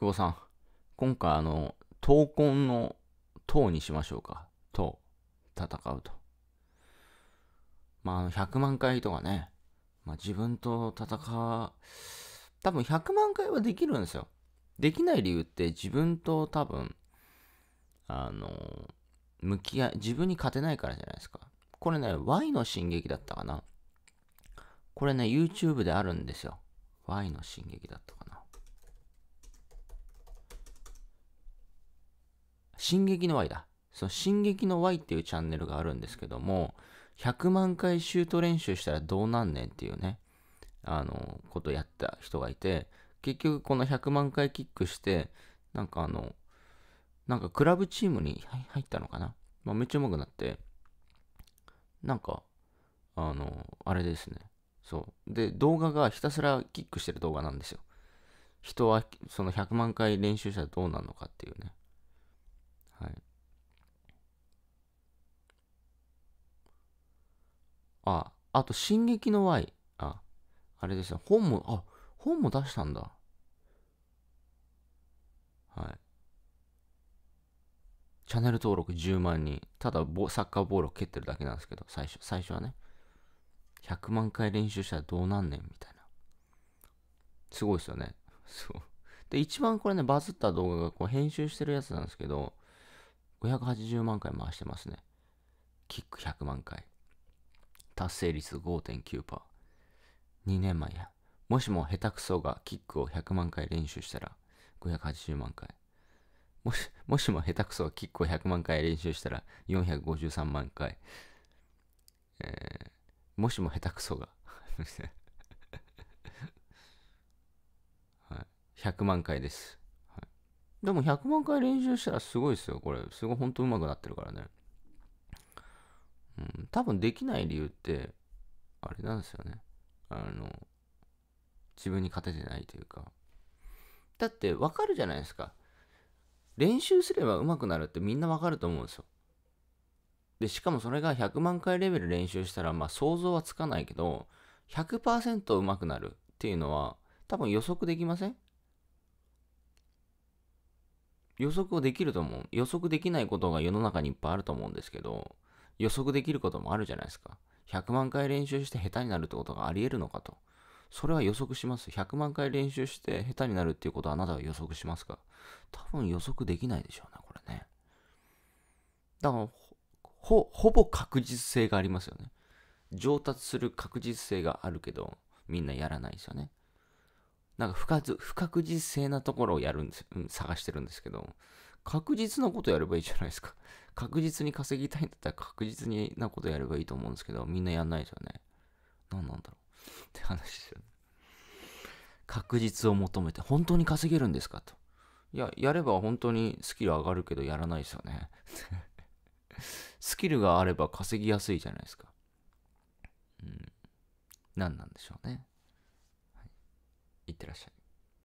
久保さん、今回あの、闘魂の闘にしましょうか。闘、戦うと。まあ、の、100万回とかね、まあ、自分と戦う、多分100万回はできるんですよ。できない理由って自分と多分、あの、向き合い、自分に勝てないからじゃないですか。これね、Y の進撃だったかな。これね、YouTube であるんですよ。Y の進撃だと。進撃の Y だ。その進撃の Y っていうチャンネルがあるんですけども、100万回シュート練習したらどうなんねんっていうね、あの、ことやった人がいて、結局この100万回キックして、なんかあの、なんかクラブチームに入ったのかな。まあ、めっちゃ上手くなって、なんか、あの、あれですね。そう。で、動画がひたすらキックしてる動画なんですよ。人はその100万回練習したらどうなるのかっていうね。はい。あ、あと、進撃の Y。あ、あれですね。本も、あ、本も出したんだ。はい。チャンネル登録10万人。ただサッカーボールを蹴ってるだけなんですけど、最初、最初はね。100万回練習したらどうなんねんみたいな。すごいですよね。そう。で、一番これね、バズった動画がこう編集してるやつなんですけど、580万回回してますね。キック100万回。達成率5.9%。2年前や。もしも下手くそがキックを100万回練習したら580万回。もし、もしも下手くそがキックを100万回練習したら453万回。えー、もしも下手くそが は100万回です。でも100万回練習したらすごいですよ、これ。すごい本当うまくなってるからね。うん、多分できない理由って、あれなんですよね。あの、自分に勝ててないというか。だってわかるじゃないですか。練習すればうまくなるってみんなわかると思うんですよ。で、しかもそれが100万回レベル練習したら、まあ想像はつかないけど、100%うまくなるっていうのは多分予測できません予測できると思う。予測できないことが世の中にいっぱいあると思うんですけど、予測できることもあるじゃないですか。100万回練習して下手になるってことがあり得るのかと。それは予測します。100万回練習して下手になるっていうことはあなたは予測しますか多分予測できないでしょうね、これね。だから、ほ、ほぼ確実性がありますよね。上達する確実性があるけど、みんなやらないですよね。なんか不確不確実性なところをやるんです、うん、探してるんですけど、確実なことやればいいじゃないですか。確実に稼ぎたいんだったら確実になことやればいいと思うんですけど、みんなやんないですよね。何なんだろう。って話ですよね。確実を求めて、本当に稼げるんですかと。いや、やれば本当にスキル上がるけど、やらないですよね。スキルがあれば稼ぎやすいじゃないですか。うん。何なんでしょうね。いってらっしゃい。